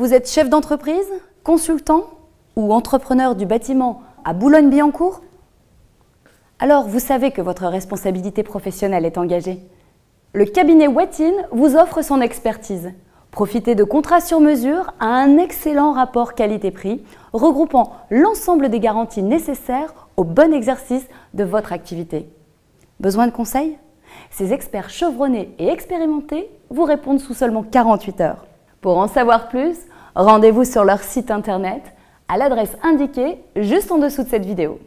Vous êtes chef d'entreprise, consultant ou entrepreneur du bâtiment à Boulogne-Billancourt Alors vous savez que votre responsabilité professionnelle est engagée. Le cabinet Wet'In vous offre son expertise. Profitez de contrats sur mesure à un excellent rapport qualité-prix, regroupant l'ensemble des garanties nécessaires au bon exercice de votre activité. Besoin de conseils Ces experts chevronnés et expérimentés vous répondent sous seulement 48 heures. Pour en savoir plus, Rendez-vous sur leur site internet à l'adresse indiquée juste en dessous de cette vidéo.